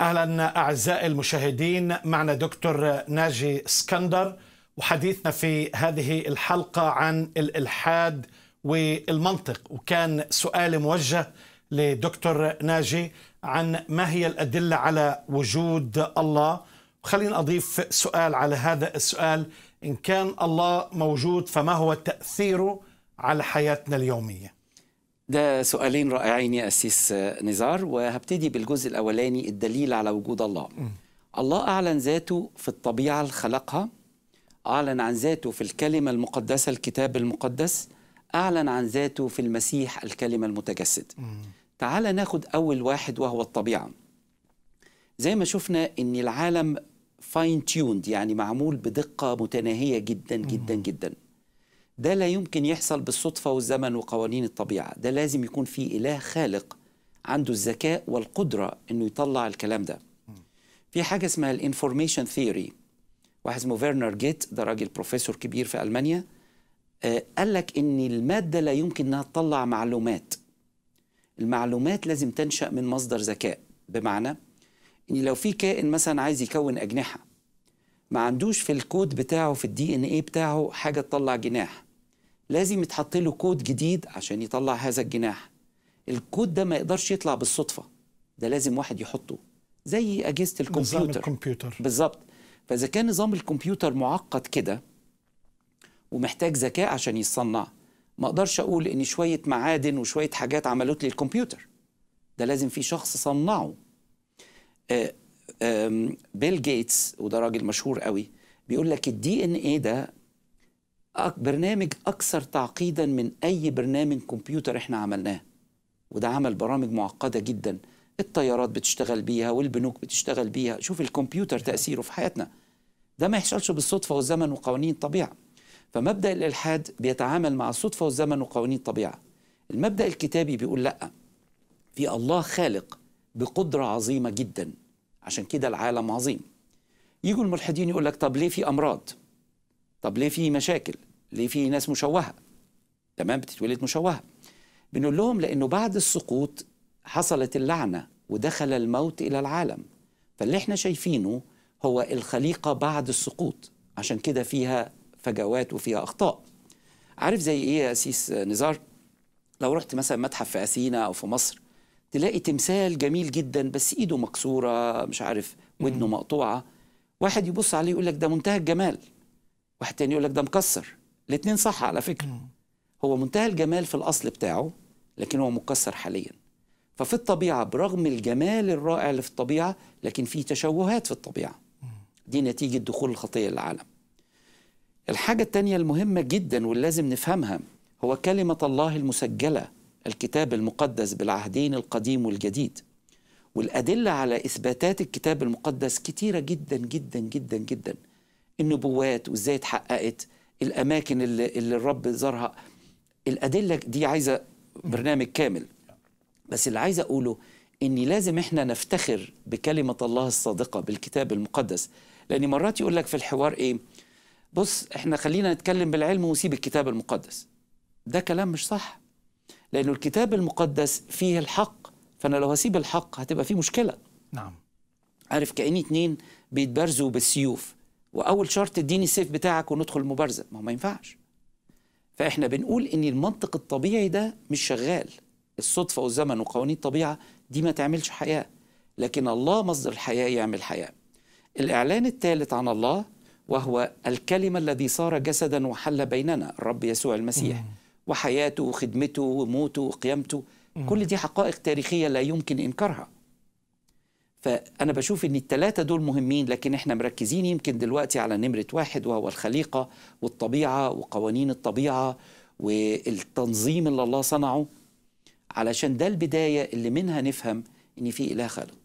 اهلا اعزائي المشاهدين معنا دكتور ناجي اسكندر وحديثنا في هذه الحلقه عن الالحاد والمنطق وكان سؤال موجه لدكتور ناجي عن ما هي الادله على وجود الله خلينا اضيف سؤال على هذا السؤال ان كان الله موجود فما هو تاثيره على حياتنا اليوميه ده سؤالين رائعين يا أسيس نزار وهبتدي بالجزء الأولاني الدليل على وجود الله الله أعلن ذاته في الطبيعة الخلقها خلقها أعلن عن ذاته في الكلمة المقدسة الكتاب المقدس أعلن عن ذاته في المسيح الكلمة المتجسد تعال ناخد أول واحد وهو الطبيعة زي ما شفنا أن العالم فاين تيوند يعني معمول بدقة متناهية جدا جدا جدا ده لا يمكن يحصل بالصدفة والزمن وقوانين الطبيعة ده لازم يكون في إله خالق عنده الذكاء والقدرة أنه يطلع الكلام ده في حاجة اسمها الانفورميشن ثيوري واحد اسمه فيرنر جيت ده راجل بروفيسور كبير في ألمانيا آه، قال لك ان الماده لا يمكن انها تطلع معلومات المعلومات لازم تنشا من مصدر ذكاء بمعنى ان لو في كائن مثلا عايز يكون اجنحه ما عندوش في الكود بتاعه في الدي ان ايه بتاعه حاجه تطلع جناح لازم يتحط له كود جديد عشان يطلع هذا الجناح الكود ده ما يقدرش يطلع بالصدفه ده لازم واحد يحطه زي اجهزه الكمبيوتر نظام الكمبيوتر بالظبط فاذا كان نظام الكمبيوتر معقد كده ومحتاج ذكاء عشان يتصنع ما اقدرش اقول ان شويه معادن وشويه حاجات عملت لي الكمبيوتر ده لازم في شخص صنعه آه، بيل جيتس وده راجل مشهور قوي بيقول لك الدي ان ايه ده برنامج أكثر تعقيدا من أي برنامج كمبيوتر إحنا عملناه وده عمل برامج معقدة جدا الطيارات بتشتغل بيها والبنوك بتشتغل بيها شوف الكمبيوتر تأثيره في حياتنا ده ما يحصلش بالصدفة والزمن وقوانين الطبيعة فمبدأ الإلحاد بيتعامل مع الصدفة والزمن وقوانين الطبيعة المبدأ الكتابي بيقول لأ في الله خالق بقدرة عظيمة جدا عشان كده العالم عظيم يجوا الملحدين يقول لك طب ليه في أمراض طب ليه في مشاكل ليه في ناس مشوهه تمام بتتولد مشوهه بنقول لهم لانه بعد السقوط حصلت اللعنه ودخل الموت الى العالم فاللي احنا شايفينه هو الخليقه بعد السقوط عشان كده فيها فجوات وفيها اخطاء عارف زي ايه يا اسيس نزار لو رحت مثلا متحف في اثينا او في مصر تلاقي تمثال جميل جدا بس ايده مكسوره مش عارف ودنه مقطوعه واحد يبص عليه يقول لك ده منتهى الجمال واحد تاني يقول لك ده مكسر الاثنين صح على فكره هو منتهى الجمال في الاصل بتاعه لكن هو مكسر حاليا ففي الطبيعه برغم الجمال الرائع اللي في الطبيعه لكن في تشوهات في الطبيعه دي نتيجه دخول الخطيه للعالم الحاجه الثانيه المهمه جدا واللازم نفهمها هو كلمه الله المسجله الكتاب المقدس بالعهدين القديم والجديد والأدلة على إثباتات الكتاب المقدس كتيرة جدا جدا جدا جدا النبوات وازاي اتحققت الاماكن اللي, اللي الرب زارها الادله دي عايزه برنامج كامل بس اللي عايز اقوله اني لازم احنا نفتخر بكلمه الله الصادقه بالكتاب المقدس لان مرات يقول لك في الحوار ايه بص احنا خلينا نتكلم بالعلم ونسيب الكتاب المقدس ده كلام مش صح لانه الكتاب المقدس فيه الحق فانا لو هسيب الحق هتبقى فيه مشكله نعم عارف كاني اتنين بيتبارزوا بالسيوف واول شرط اديني السيف بتاعك وندخل المبارزه ما هو ما ينفعش فاحنا بنقول ان المنطق الطبيعي ده مش شغال الصدفه والزمن وقوانين الطبيعه دي ما تعملش حياه لكن الله مصدر الحياه يعمل حياه الاعلان الثالث عن الله وهو الكلمه الذي صار جسدا وحل بيننا الرب يسوع المسيح وحياته وخدمته وموته وقيامته كل دي حقائق تاريخيه لا يمكن انكارها فأنا بشوف إن التلاتة دول مهمين لكن إحنا مركزين يمكن دلوقتي على نمرة واحد وهو الخليقة والطبيعة وقوانين الطبيعة والتنظيم اللي الله صنعه علشان ده البداية اللي منها نفهم إن في إله خالق